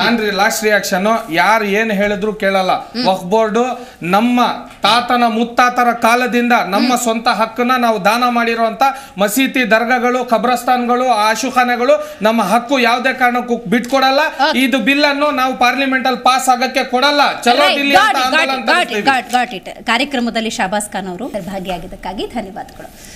ನಾನ್ ರೀ last reaction ಯಾರು ಏನ್ ಹೇಳಿದ್ರು ಕೇಳಲ್ಲ ವಕ್ಫ್ ಬೋರ್ಡ್ ನಮ್ಮ ತಾತನ ಮುತ್ತಾತರ ಕಾಲದಿಂದ ನಮ್ಮ ಸ್ವಂತ ಹಕ್ಕನ್ನ ನಾವು ದಾನ ಮಾಡಿರುವಂತ ಮಸೀದಿ ದರ್ಗಗಳು ಖಬ್ರಸ್ತಾನ್ಗಳು ಆಶುಖಾನೆಗಳು ನಮ್ಮ ಹಕ್ಕು ಯಾವುದೇ ಕಾರಣಕ್ಕೂ ಬಿಟ್ಕೊಡಲ್ಲ ಇದು ಬಿಲ್ ಅನ್ನು ನಾವು ಪಾರ್ಲಿಮೆಂಟ್ ಅಲ್ಲಿ ಪಾಸ್ ಆಗಕ್ಕೆ ಕೊಡಲ್ಲ ಚಲೋ ಕಾರ್ಯಕ್ರಮದಲ್ಲಿ ಶಾಬಾಸ್ ಖಾನ್ ಅವರು ಭಾಗಿಯಾಗಿದ್ದಕ್ಕಾಗಿ ಧನ್ಯವಾದಗಳು